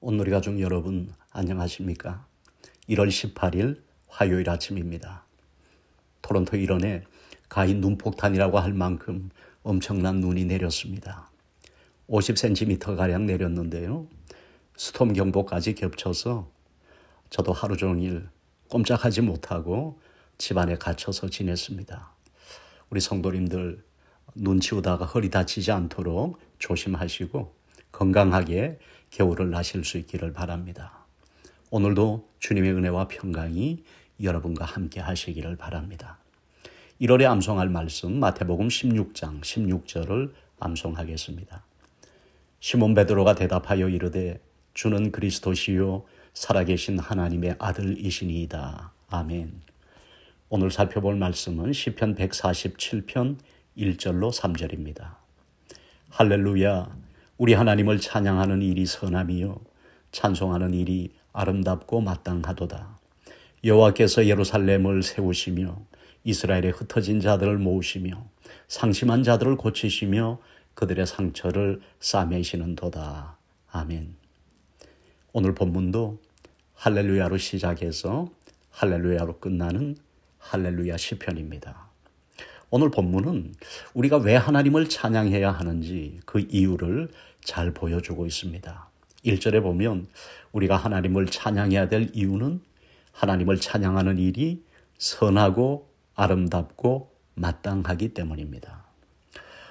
온누리 가족 여러분 안녕하십니까? 1월 18일 화요일 아침입니다. 토론토 일원에 가히 눈폭탄이라고 할 만큼 엄청난 눈이 내렸습니다. 50cm 가량 내렸는데요. 스톰 경보까지 겹쳐서 저도 하루 종일 꼼짝하지 못하고 집안에 갇혀서 지냈습니다. 우리 성도님들 눈 치우다가 허리 다치지 않도록 조심하시고 건강하게 겨울을 나실 수 있기를 바랍니다. 오늘도 주님의 은혜와 평강이 여러분과 함께 하시기를 바랍니다. 1월에 암송할 말씀 마태복음 16장 16절을 암송하겠습니다. 시몬 베드로가 대답하여 이르되 주는 그리스도시요 살아계신 하나님의 아들이시니이다. 아멘. 오늘 살펴볼 말씀은 시편 147편 1절로 3절입니다. 할렐루야 우리 하나님을 찬양하는 일이 선함이요 찬송하는 일이 아름답고 마땅하도다. 여호와께서 예루살렘을 세우시며 이스라엘의 흩어진 자들을 모으시며 상심한 자들을 고치시며 그들의 상처를 싸매시는도다. 아멘. 오늘 본문도 할렐루야로 시작해서 할렐루야로 끝나는 할렐루야 시편입니다. 오늘 본문은 우리가 왜 하나님을 찬양해야 하는지 그 이유를 잘 보여주고 있습니다. 1절에 보면 우리가 하나님을 찬양해야 될 이유는 하나님을 찬양하는 일이 선하고 아름답고 마땅하기 때문입니다.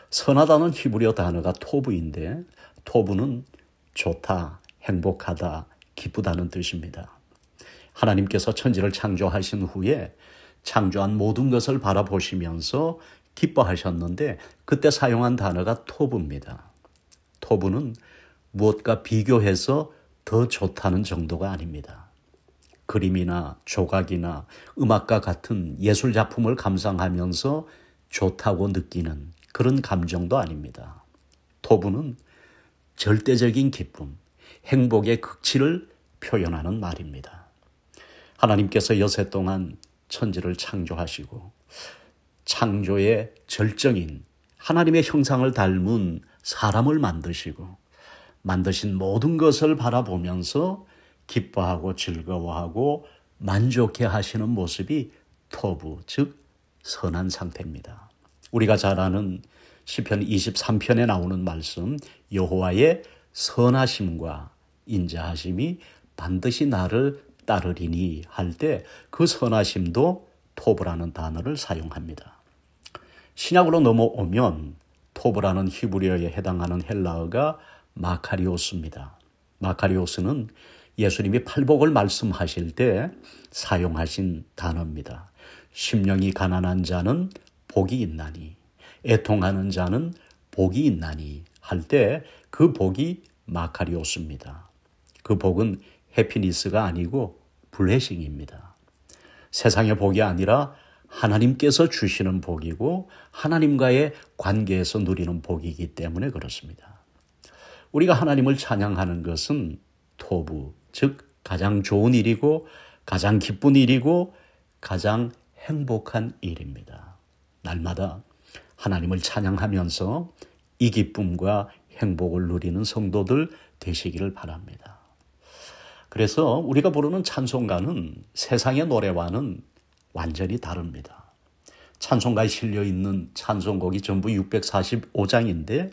선하다는 히브리어 단어가 토브인데 토브는 좋다, 행복하다, 기쁘다는 뜻입니다. 하나님께서 천지를 창조하신 후에 창조한 모든 것을 바라보시면서 기뻐하셨는데 그때 사용한 단어가 토브입니다. 토부는 무엇과 비교해서 더 좋다는 정도가 아닙니다. 그림이나 조각이나 음악과 같은 예술 작품을 감상하면서 좋다고 느끼는 그런 감정도 아닙니다. 토부는 절대적인 기쁨, 행복의 극치를 표현하는 말입니다. 하나님께서 여세 동안 천지를 창조하시고 창조의 절정인 하나님의 형상을 닮은 사람을 만드시고 만드신 모든 것을 바라보면서 기뻐하고 즐거워하고 만족해 하시는 모습이 토부, 즉 선한 상태입니다. 우리가 잘 아는 시편 23편에 나오는 말씀 여호와의 선하심과 인자하심이 반드시 나를 따르리니 할 때 그 선하심도 토부라는 단어를 사용합니다. 신약으로 넘어오면 포브라는 히브리어에 해당하는 헬라어가 마카리오스입니다. 마카리오스는 예수님이 팔복을 말씀하실 때 사용하신 단어입니다. 심령이 가난한 자는 복이 있나니, 애통하는 자는 복이 있나니 할 때 그 복이 마카리오스입니다. 그 복은 해피니스가 아니고 블레싱입니다. 세상의 복이 아니라 하나님께서 주시는 복이고 하나님과의 관계에서 누리는 복이기 때문에 그렇습니다. 우리가 하나님을 찬양하는 것은 토부, 즉 가장 좋은 일이고 가장 기쁜 일이고 가장 행복한 일입니다. 날마다 하나님을 찬양하면서 이 기쁨과 행복을 누리는 성도들 되시기를 바랍니다. 그래서 우리가 부르는 찬송가는 세상의 노래와는 완전히 다릅니다. 찬송가에 실려 있는 찬송곡이 전부 645장인데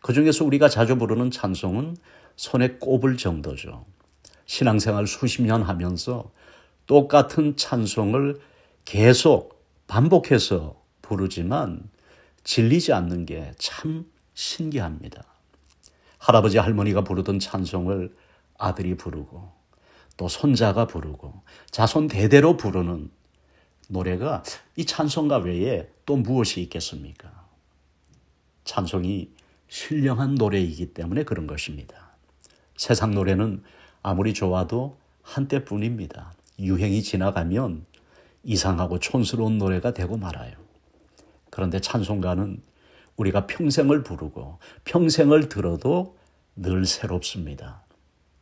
그 중에서 우리가 자주 부르는 찬송은 손에 꼽을 정도죠. 신앙생활 수십 년 하면서 똑같은 찬송을 계속 반복해서 부르지만 질리지 않는 게 참 신기합니다. 할아버지 할머니가 부르던 찬송을 아들이 부르고 또 손자가 부르고 자손 대대로 부르는 노래가 이 찬송가 외에 또 무엇이 있겠습니까? 찬송이 신령한 노래이기 때문에 그런 것입니다. 세상 노래는 아무리 좋아도 한때뿐입니다. 유행이 지나가면 이상하고 촌스러운 노래가 되고 말아요. 그런데 찬송가는 우리가 평생을 부르고 평생을 들어도 늘 새롭습니다.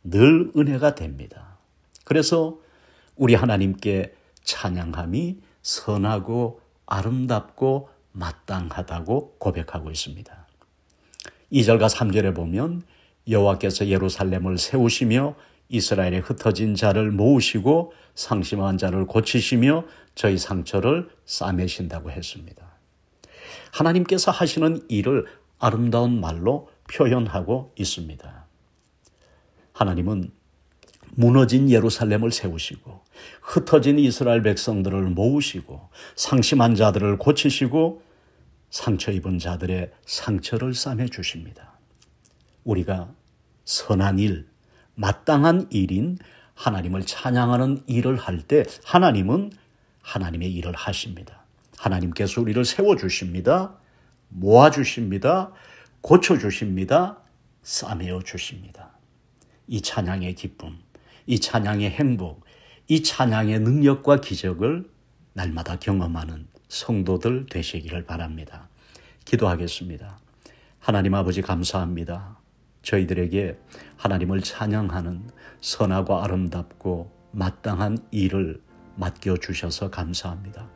늘 은혜가 됩니다. 그래서 우리 하나님께 찬양함이 선하고 아름답고 마땅하다고 고백하고 있습니다. 2절과 3절에 보면 여호와께서 예루살렘을 세우시며 이스라엘에 흩어진 자를 모으시고 상심한 자를 고치시며 저희 상처를 싸매신다고 했습니다. 하나님께서 하시는 일을 아름다운 말로 표현하고 있습니다. 하나님은 무너진 예루살렘을 세우시고 흩어진 이스라엘 백성들을 모으시고 상심한 자들을 고치시고 상처 입은 자들의 상처를 싸매 주십니다. 우리가 선한 일, 마땅한 일인 하나님을 찬양하는 일을 할 때 하나님은 하나님의 일을 하십니다. 하나님께서 우리를 세워주십니다. 모아주십니다. 고쳐주십니다. 싸매어 주십니다. 이 찬양의 기쁨, 이 찬양의 행복, 이 찬양의 능력과 기적을 날마다 경험하는 성도들 되시기를 바랍니다. 기도하겠습니다. 하나님 아버지 감사합니다. 저희들에게 하나님을 찬양하는 선하고 아름답고 마땅한 일을 맡겨 주셔서 감사합니다.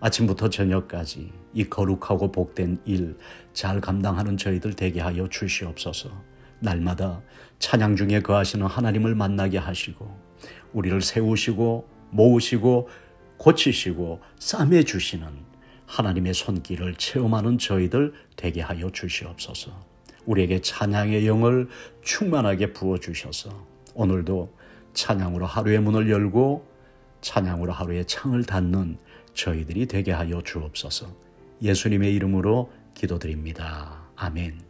아침부터 저녁까지 이 거룩하고 복된 일 잘 감당하는 저희들 되게 하여 주시옵소서. 날마다 찬양 중에 거하시는 하나님을 만나게 하시고 우리를 세우시고 모으시고 고치시고 싸매 주시는 하나님의 손길을 체험하는 저희들 되게 하여 주시옵소서. 우리에게 찬양의 영을 충만하게 부어 주셔서 오늘도 찬양으로 하루의 문을 열고 찬양으로 하루의 창을 닫는 저희들이 되게 하여 주옵소서. 예수님의 이름으로 기도드립니다. 아멘.